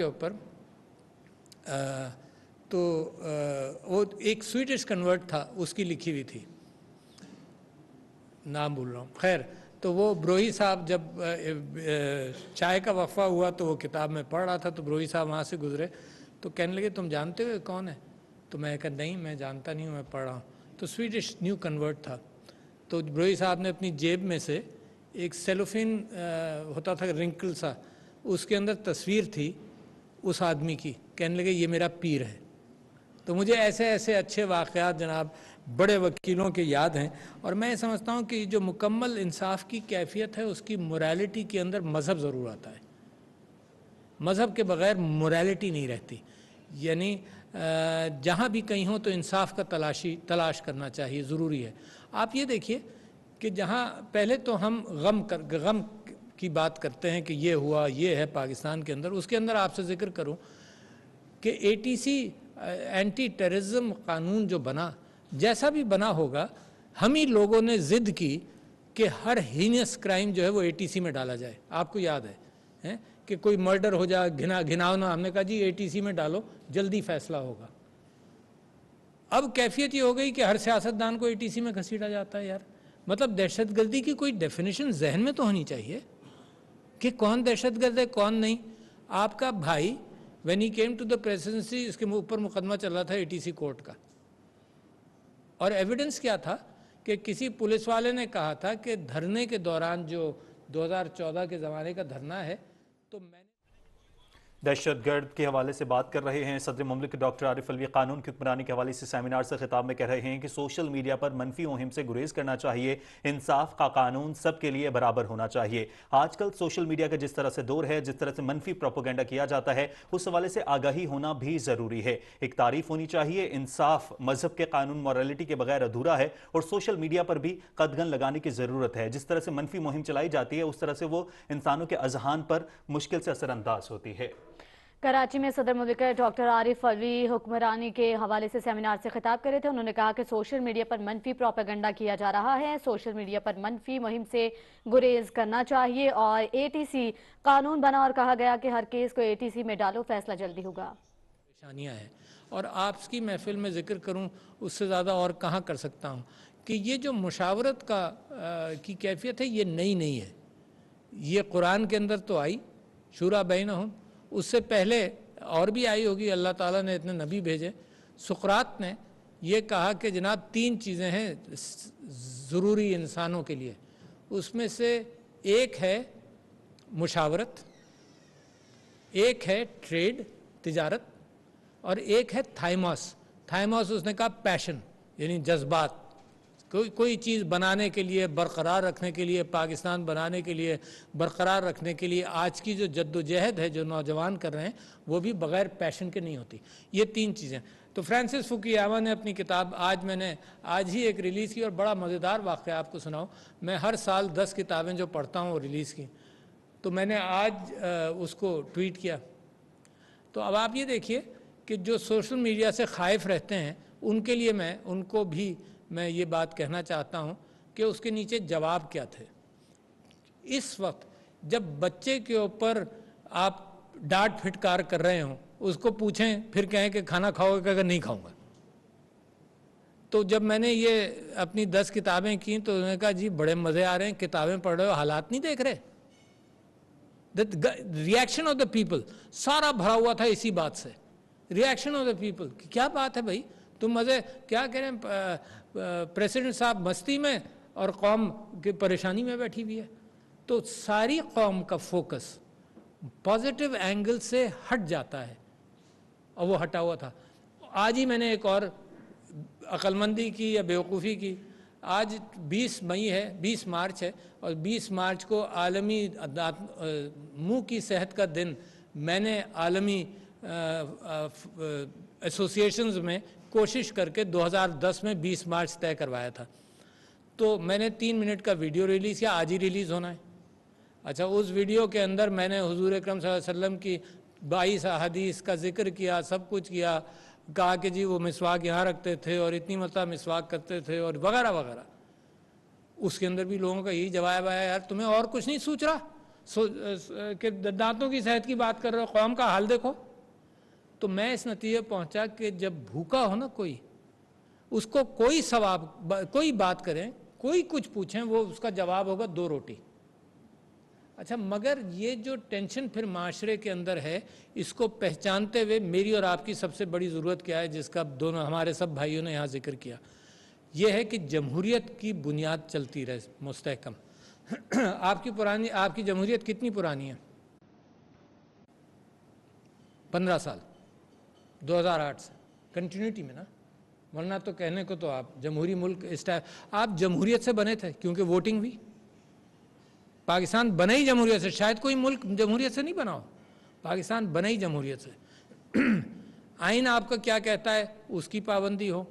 के ऊपर तो आ, वो एक स्वीडिश कन्वर्ट था उसकी लिखी हुई थी नाम भूल रहा हूँ खैर तो वो ब्रोही साहब जब चाय का वफा हुआ तो वो किताब में पढ़ रहा था तो ब्रोही साहब वहाँ से गुजरे तो कहने लगे तुम जानते हो कौन है तो मैं कहा नहीं मैं जानता नहीं हूँ मैं पढ़ रहा हूँ तो स्वीडिश न्यू कन्वर्ट था तो ब्रोही साहब ने अपनी जेब में से एक सेलोफिन होता था रिंकल सा उसके अंदर तस्वीर थी उस आदमी की कहने लगे ये मेरा पीर है तो मुझे ऐसे ऐसे अच्छे वाक़ात जनाब बड़े वकीलों के याद हैं और मैं समझता हूँ कि जो मुकम्मल इंसाफ की कैफियत है उसकी मोरालिटी के अंदर मज़हब ज़रूर आता है मज़हब के बग़ैर मोरालिटी नहीं रहती यानी जहाँ भी कहीं हो तो इंसाफ का तलाशी तलाश करना चाहिए ज़रूरी है आप ये देखिए कि जहाँ पहले तो हम गम कर गम की बात करते हैं कि ये हुआ ये है पाकिस्तान के अंदर उसके अंदर आपसे जिक्र करूं कि एटीसी एंटी टेररिज्म कानून जो बना जैसा भी बना होगा हम ही लोगों ने ज़िद की कि हर हीनियस क्राइम जो है वो एटीसी में डाला जाए आपको याद है है? कि कोई मर्डर हो जाए घिना घिनावना हमने कहा जी एटीसी में डालो जल्दी फैसला होगा अब कैफियत ये हो गई कि हर सियासतदान को एटीसी में घसीटा जाता है यार मतलब दहशत गर्दी की कोई डेफिनेशन जहन में तो होनी चाहिए कि कौन दहशतगर्द है कौन नहीं आपका भाई when he came to the presidency इसके ऊपर मुकदमा चल रहा था एटीसी कोर्ट का और एविडेंस क्या था कि किसी पुलिस वाले ने कहा था कि धरने के दौरान जो 2014 के ज़माने का धरना है तो मैं दहशत गर्द के हवाले से बात कर रहे हैं सदर ममलिक डॉक्टर आरिफ अलवी कानून की हुक्मरानी के हवाले से सेमिनार से खिताब में कह रहे हैं कि सोशल मीडिया पर मनफी मुहिम से गुरेज करना चाहिए इंसाफ का कानून सबके लिए बराबर होना चाहिए आजकल सोशल मीडिया का जिस तरह से दौर है जिस तरह से मनफी प्रोपोगेंडा किया जाता है उस हवाले से आगाही होना भी ज़रूरी है एक तारीफ होनी चाहिए इंसाफ मजहब के कानून मॉरलिटी के बगैर अधूरा है और सोशल मीडिया पर भी कदगन लगाने की ज़रूरत है जिस तरह से मनफी मुहिम चलाई जाती है उस तरह से वो इंसानों के अजहान पर मुश्किल से असरअंदाज होती है कराची में सदर मुल्क डॉक्टर आरिफ अलवी हुक्मरानी के हवाले से सेमिनार से खिताब करे थे उन्होंने कहा कि सोशल मीडिया पर मनफी प्रोपागंडा किया जा रहा है सोशल मीडिया पर मनफी मुहिम से गुरेज करना चाहिए और एटीसी कानून बना और कहा गया कि हर केस को एटीसी में डालो फैसला जल्दी होगा परेशानियाँ हैं और आपकी महफिल में जिक्र करूँ उससे ज़्यादा और कहाँ कर सकता हूँ कि ये जो मुशावरत का आ, की कैफियत है ये नई नहीं है ये कुरान के अंदर तो आई शुरा बहना हूँ उससे पहले और भी आई होगी अल्लाह ताला ने इतने नबी भेजे सुकरात ने यह कहा कि जनाब तीन चीज़ें हैं ज़रूरी इंसानों के लिए उसमें से एक है मुशावरत एक है ट्रेड तिजारत और एक है थाइमॉस थाइमॉस उसने कहा पैशन यानी जज्बात कोई कोई चीज़ बनाने के लिए बरकरार रखने के लिए पाकिस्तान बनाने के लिए बरकरार रखने के लिए आज की जो जद्दोजहद है जो नौजवान कर रहे हैं वो भी बग़ैर पैशन के नहीं होती ये तीन चीज़ें तो फ्रांसिस फुकियावा ने अपनी किताब आज मैंने आज ही एक रिलीज़ की और बड़ा मज़ेदार वाक़ आपको सुनाऊँ मैं हर साल दस किताबें जो पढ़ता हूँ रिलीज़ की तो मैंने आज उसको ट्वीट किया तो अब आप ये देखिए कि जो सोशल मीडिया से खाइफ रहते हैं उनके लिए मैं उनको भी मैं ये बात कहना चाहता हूँ कि उसके नीचे जवाब क्या थे इस वक्त जब बच्चे के ऊपर आप डांट फिटकार कर रहे हो उसको पूछें फिर कहें कि खाना खाओगे अगर नहीं खाऊंगा तो जब मैंने ये अपनी दस किताबें की तो उन्होंने कहा जी बड़े मज़े आ रहे हैं किताबें पढ़ रहे हो हालात नहीं देख रहे रिएक्शन ऑफ द पीपल सारा भरा हुआ था इसी बात से रिएक्शन ऑफ द पीपल क्या बात है भाई तुम मजे क्या कह रहे हैं प्रेसिडेंट साहब मस्ती में और कौम की परेशानी में बैठी हुई है तो सारी कौम का फोकस पॉजिटिव एंगल से हट जाता है और वो हटा हुआ था आज ही मैंने एक और अक्लमंदी की या बेवकूफ़ी की आज 20 मई है 20 मार्च है और 20 मार्च को आलमी मुंह की सेहत का दिन मैंने आलमी एसोसिएशंस में कोशिश करके 2010 में 20 मार्च तय करवाया था तो मैंने तीन मिनट का वीडियो रिलीज़ किया आज ही रिलीज़ होना है अच्छा उस वीडियो के अंदर मैंने हजूर अक्रम वसम की बाईस हदीस का जिक्र किया सब कुछ किया कहा कि जी वो मिसवाक यहाँ रखते थे और इतनी मतलब मिसवाक करते थे और वगैरह वगैरह उसके अंदर भी लोगों का यही जवाब आया यार तुम्हें और कुछ नहीं सोच रहा सो, कि दांतों की सेहत की बात कर रहे हो कौम का हाल देखो तो मैं इस नतीजे तो पहुंचा कि जब भूखा हो ना कोई उसको कोई सवाब कोई बात करें कोई कुछ पूछें वो उसका जवाब होगा दो रोटी अच्छा मगर ये जो टेंशन फिर माशरे के अंदर है इसको पहचानते हुए मेरी और आपकी सबसे बड़ी ज़रूरत क्या है जिसका दोनों हमारे सब भाइयों ने यहाँ जिक्र किया ये है कि जमहूरियत की बुनियाद चलती रहे मुस्तकम आपकी पुरानी आपकी जमहूरियत कितनी पुरानी है पंद्रह साल 2008 से कंटिन्यूटी में ना वरना तो कहने को तो आप जमहूरी मुल्क इस टाइप आप जमहूरियत से बने थे क्योंकि वोटिंग भी पाकिस्तान बने ही जमहूरियत से शायद कोई मुल्क जमहूरियत से नहीं बना हो पाकिस्तान बने ही जमहूरियत से आइन आपका क्या कहता है उसकी पाबंदी हो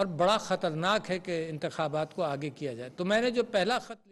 और बड़ा ख़तरनाक है कि इंतबात को आगे किया जाए तो मैंने जो पहला ख़त